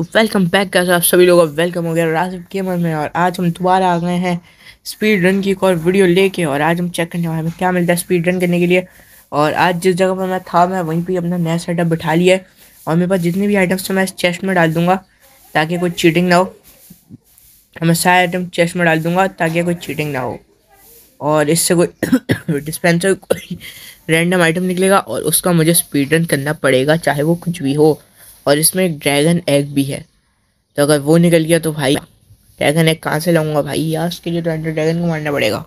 तो welcome back कर आप सभी लोगों का वेलकम हो गया राजिब गेमर में और आज हम दोबारा आ गए हैं स्पीड रन की एक और वीडियो लेके और आज हम चेक करने वाले हैं क्या मिलता है स्पीड रन करने के लिए और आज जिस जगह पर मैं था मैं वहीं पर अपना नया सेटअप बिठा लिया है और मेरे पास जितने भी आइटम्स थे मैं इस चेस्ट में डाल दूँगा ताकि कोई चीटिंग ना हो मैं सारे आइटम चेस्ट में डाल दूँगा ताकि कोई चीटिंग ना हो और इससे कोई डिस्पेंसर कोई रैंडम आइटम निकलेगा और उसका मुझे स्पीड रन करना पड़ेगा चाहे वो कुछ भी हो और इसमें एक ड्रैगन एग भी है तो अगर वो निकल गया तो भाई ड्रैगन एग कहाँ से लाऊंगा भाई यार उसके लिए तो ड्रैगन को मारना पड़ेगा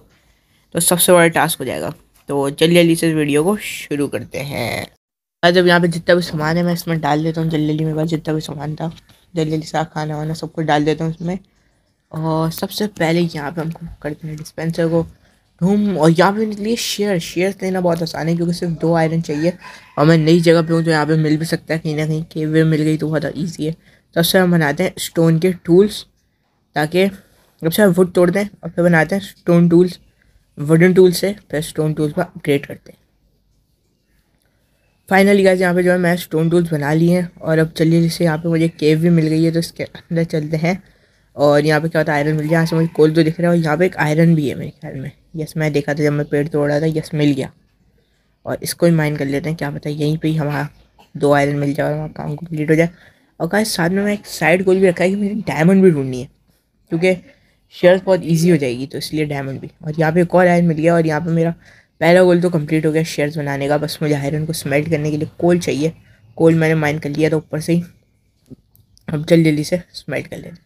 तो सबसे बड़ा टास्क हो जाएगा तो जल्दी जल्दी से वीडियो को शुरू करते हैं और जब यहाँ पे जितना भी सामान है मैं इसमें डाल देता हूँ जल्दी जल्दी मेरे पास जितना भी सामान था जल्दी जल्दी सारा खाना वाना सब कुछ डाल देता हूँ इसमें और सबसे पहले यहाँ पे हमको करते हैं डिस्पेंसर को तुम और यहाँ पे लिए शेयर शेयर लेना बहुत आसान है क्योंकि सिर्फ दो आयरन चाहिए और मैं नई जगह पे हूँ तो यहाँ पे मिल भी सकता है कहीं ना कहीं केव मिल गई तो बहुत ईजी है से तो हम बनाते हैं स्टोन के टूल्स ताकि जब हम वुड तोड़ दें और फिर बनाते हैं स्टोन टूल्स वुडन टूल्स से फिर स्टोन टूल्स पर अपग्रेड करते हैं फाइनली गाइस यहाँ पे जो है मैं स्टोन टूल्स बना लिए हैं और अब चलिए जैसे यहाँ पे मुझे केव भी मिल गई है तो इसके अंदर चलते हैं और यहाँ पे क्या होता है आयरन मिल गया यहाँ से मुझे कोल तो दिख रहा है और यहाँ पे एक आयरन भी है मेरे ख्याल में यस मैं देखा था जब मैं पेड़ तोड़ रहा था यस मिल गया और इसको भी माइन कर लेते हैं क्या पता यहीं पे ही हमारा हाँ, दो आयरन मिल जाए और हमारा काम कम्प्लीट हो जाए और कहा साथ में मैं एक साइड गोल भी रखा है कि मुझे डायमंड भी ढूंढनी है क्योंकि शेयर बहुत ईजी हो जाएगी तो इसलिए डायमंड भी और यहाँ पर एक और आयरन मिल गया और यहाँ पर मेरा पहला गोल तो कम्प्लीट हो गया शेयर्स बनाने का बस मुझे आयरन को स्मेल्ट करने के लिए कोल चाहिए कोल मैंने माइन कर लिया था ऊपर से ही अब जल्दी जल्दी से स्मेल्ट कर लेते हैं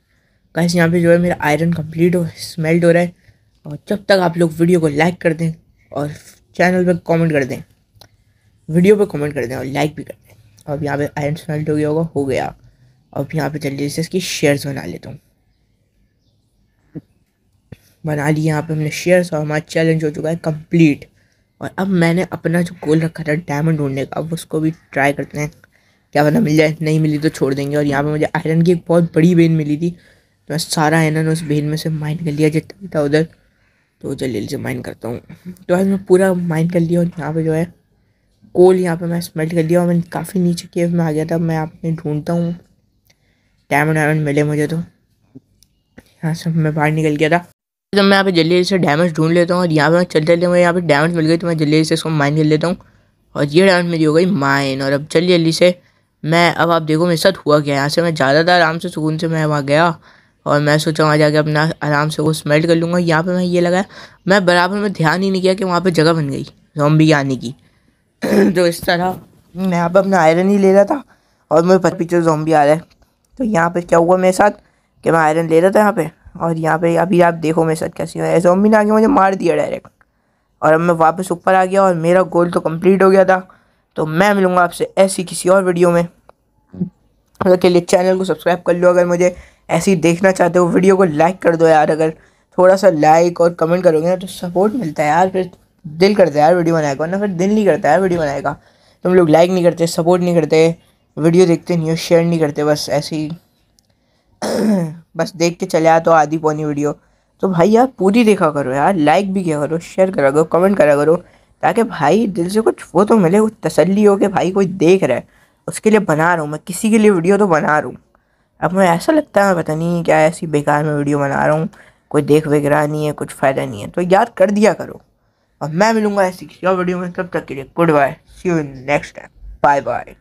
कहा यहाँ पे जो है मेरा आयरन कंप्लीट हो स्मेल्ट हो रहा है और जब तक आप लोग वीडियो को लाइक कर दें और चैनल पर कमेंट कर दें वीडियो पर कमेंट कर दें और लाइक भी कर दें अब यहाँ पे आयरन समेल्ट हो गया होगा हो गया अब यहाँ पे जल्दी से इसकी शेयर्स बना लेता हूँ बना लिए यहाँ पे हमने शेयर्स और हमारा चैलेंज हो चुका है कंप्लीट और अब मैंने अपना जो गोल रखा था डायमंड ढूंढने का अब उसको भी ट्राई करते हैं क्या पता मिल जाए नहीं मिली तो छोड़ देंगे और यहाँ पर मुझे आयरन की एक बहुत बड़ी बेन मिली थी तो मैं सारा आयरन उस बेन में से माइंड कर लिया जितना था उधर तो जल्दी जल्दी से माइन करता हूँ तो आज मैं पूरा माइन कर लिया और यहाँ पे जो है कोल यहाँ पे मैं स्मेल्ट कर लिया और मैं काफ़ी नीचे केव में आ गया था मैं आपने ढूंढता हूँ डायमंड वायमंड मिले मुझे तो यहाँ से मैं बाहर निकल गया था जब तो मैं यहाँ पे जल्दी से डायमंड ढूंढ लेता हूँ और यहाँ पे मैं चलते चलते मुझे यहाँ पे डायमंड मिल गई तो मैं जल्दी से इसको माइन कर लेता हूँ और ये डायमंड मेरी हो गई माइन और अब जल्दी जल्दी से मैं अब आप देखो मेरे साथ हुआ क्या यहाँ से मैं ज़्यादातर आराम से सुकून से मैं वहाँ गया और मैं सोचा वहाँ जाके अपना आराम से वो स्मेल्ट कर लूँगा यहाँ पे मैं ये लगाया मैं बराबर में ध्यान ही नहीं किया कि वहाँ पे जगह बन गई जॉम्बी आने की तो इस तरह मैं यहाँ पर अपना आयरन ही ले रहा था और मेरे पर पीछे जॉम्बी आ रहा है तो यहाँ पर क्या हुआ मेरे साथ कि मैं आयरन ले रहा था यहाँ पर और यहाँ पर अभी आप देखो मेरे साथ कैसी हुआ जॉम्बी ने आगे मुझे मार दिया डायरेक्ट और अब मैं वापस ऊपर आ गया और मेरा गोल तो कम्प्लीट हो गया था तो मैं मिलूँगा आपसे ऐसी किसी और वीडियो में के लिए चैनल को सब्सक्राइब कर लो अगर मुझे ऐसी देखना चाहते हो वीडियो को लाइक कर दो यार अगर थोड़ा सा लाइक और कमेंट करोगे ना तो सपोर्ट मिलता है यार फिर दिल करता है यार वीडियो बनाएगा वरना फिर दिल नहीं करता यार वीडियो बनाएगा तुम लोग लाइक नहीं करते सपोर्ट नहीं करते वीडियो देखते नहीं हो शेयर नहीं करते बस ऐसी बस देख के चले आते हो आधी पौनी वीडियो तो भाई यार पूरी देखा करो यार लाइक भी किया करो शेयर करा करो कमेंट करा करो ताकि भाई दिल से कुछ वो तो मिले कुछ तसली हो कि भाई कोई देख रहा है उसके लिए बना रहा हूँ मैं किसी के लिए वीडियो तो बना रहा हूँ अब मैं ऐसा लगता है पता नहीं क्या ऐसी बेकार में वीडियो बना रहा हूँ कोई देख वगैरह नहीं है कुछ फ़ायदा नहीं है तो याद कर दिया करो और मैं मिलूँगा ऐसी किसी और वीडियो में तब तक के लिए good bye see you next time bye bye